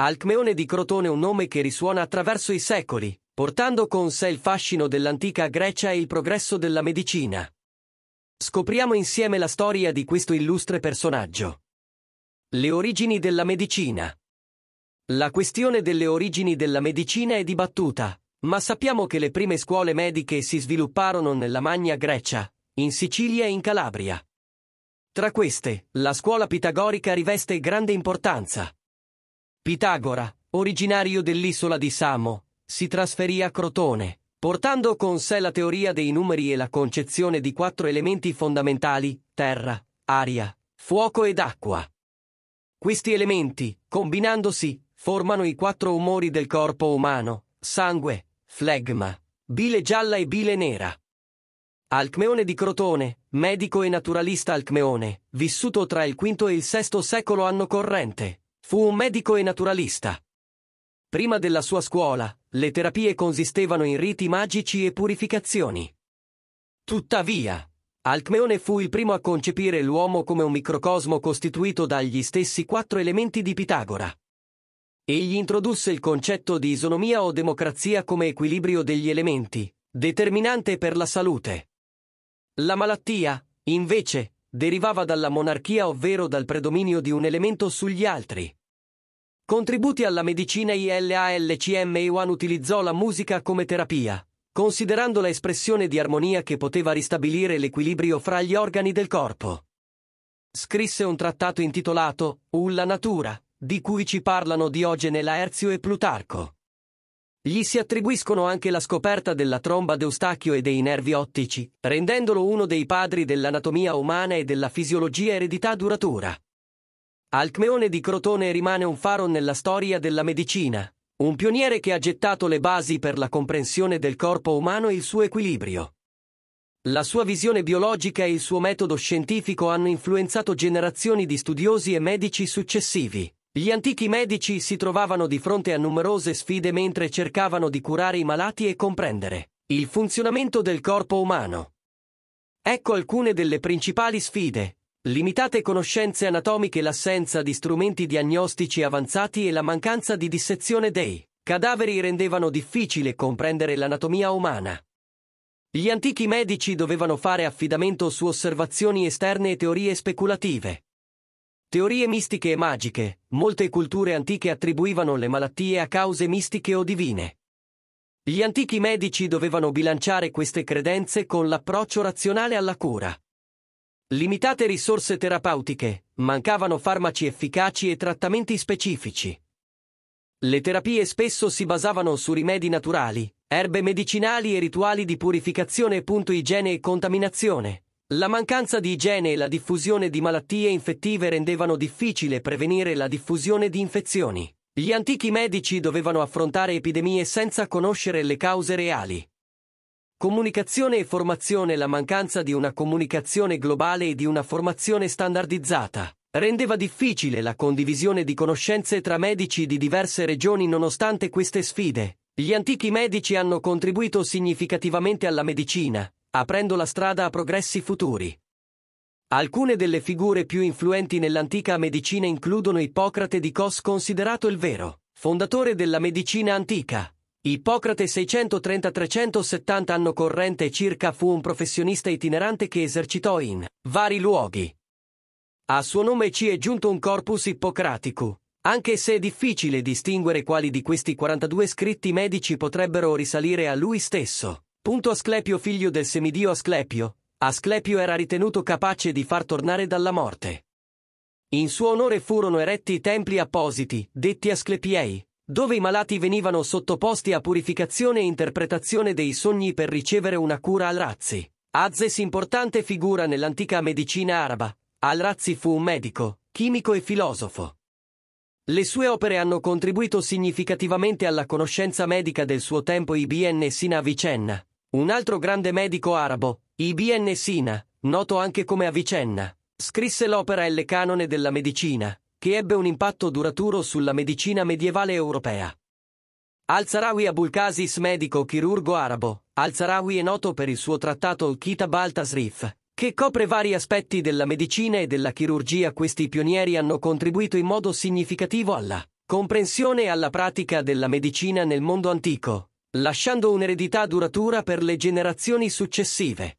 Alcmeone di Crotone un nome che risuona attraverso i secoli, portando con sé il fascino dell'antica Grecia e il progresso della medicina. Scopriamo insieme la storia di questo illustre personaggio. Le origini della medicina. La questione delle origini della medicina è dibattuta, ma sappiamo che le prime scuole mediche si svilupparono nella Magna Grecia, in Sicilia e in Calabria. Tra queste, la scuola pitagorica riveste grande importanza. Pitagora, originario dell'isola di Samo, si trasferì a Crotone, portando con sé la teoria dei numeri e la concezione di quattro elementi fondamentali, terra, aria, fuoco ed acqua. Questi elementi, combinandosi, formano i quattro umori del corpo umano, sangue, flegma, bile gialla e bile nera. Alcmeone di Crotone, medico e naturalista Alcmeone, vissuto tra il V e il VI secolo anno corrente, Fu un medico e naturalista. Prima della sua scuola, le terapie consistevano in riti magici e purificazioni. Tuttavia, Alcmeone fu il primo a concepire l'uomo come un microcosmo costituito dagli stessi quattro elementi di Pitagora. Egli introdusse il concetto di isonomia o democrazia come equilibrio degli elementi, determinante per la salute. La malattia, invece, derivava dalla monarchia ovvero dal predominio di un elemento sugli altri. Contributi alla medicina ILALCM Iwan utilizzò la musica come terapia, considerando la espressione di armonia che poteva ristabilire l'equilibrio fra gli organi del corpo. Scrisse un trattato intitolato Ulla Natura, di cui ci parlano Diogene Laerzio e Plutarco. Gli si attribuiscono anche la scoperta della tromba d'Eustachio e dei nervi ottici, rendendolo uno dei padri dell'anatomia umana e della fisiologia eredità duratura. Alcmeone di Crotone rimane un faro nella storia della medicina, un pioniere che ha gettato le basi per la comprensione del corpo umano e il suo equilibrio. La sua visione biologica e il suo metodo scientifico hanno influenzato generazioni di studiosi e medici successivi. Gli antichi medici si trovavano di fronte a numerose sfide mentre cercavano di curare i malati e comprendere il funzionamento del corpo umano. Ecco alcune delle principali sfide, Limitate conoscenze anatomiche, l'assenza di strumenti diagnostici avanzati e la mancanza di dissezione dei cadaveri rendevano difficile comprendere l'anatomia umana. Gli antichi medici dovevano fare affidamento su osservazioni esterne e teorie speculative. Teorie mistiche e magiche, molte culture antiche attribuivano le malattie a cause mistiche o divine. Gli antichi medici dovevano bilanciare queste credenze con l'approccio razionale alla cura. Limitate risorse terapeutiche, mancavano farmaci efficaci e trattamenti specifici. Le terapie spesso si basavano su rimedi naturali, erbe medicinali e rituali di purificazione. Igiene e contaminazione. La mancanza di igiene e la diffusione di malattie infettive rendevano difficile prevenire la diffusione di infezioni. Gli antichi medici dovevano affrontare epidemie senza conoscere le cause reali. Comunicazione e formazione La mancanza di una comunicazione globale e di una formazione standardizzata rendeva difficile la condivisione di conoscenze tra medici di diverse regioni nonostante queste sfide. Gli antichi medici hanno contribuito significativamente alla medicina, aprendo la strada a progressi futuri. Alcune delle figure più influenti nell'antica medicina includono Ippocrate di Cos considerato il vero, fondatore della medicina antica, Ippocrate 630-370 anno corrente circa fu un professionista itinerante che esercitò in vari luoghi. A suo nome ci è giunto un corpus ippocratico, anche se è difficile distinguere quali di questi 42 scritti medici potrebbero risalire a lui stesso. Punto Asclepio figlio del semidio Asclepio, Asclepio era ritenuto capace di far tornare dalla morte. In suo onore furono eretti templi appositi, detti Asclepiei, dove i malati venivano sottoposti a purificazione e interpretazione dei sogni per ricevere una cura al razzi. Azzes importante figura nell'antica medicina araba, al-Razzi fu un medico, chimico e filosofo. Le sue opere hanno contribuito significativamente alla conoscenza medica del suo tempo Ibn Sina Avicenna, un altro grande medico arabo, Ibn Sina, noto anche come Avicenna, scrisse l'opera El Canone della Medicina, che ebbe un impatto duraturo sulla medicina medievale europea. Al-Sarawi Abulkasis, medico chirurgo arabo, Al-Sarawi è noto per il suo trattato Kitab al-Tasrif, che copre vari aspetti della medicina e della chirurgia. Questi pionieri hanno contribuito in modo significativo alla comprensione e alla pratica della medicina nel mondo antico, lasciando un'eredità duratura per le generazioni successive.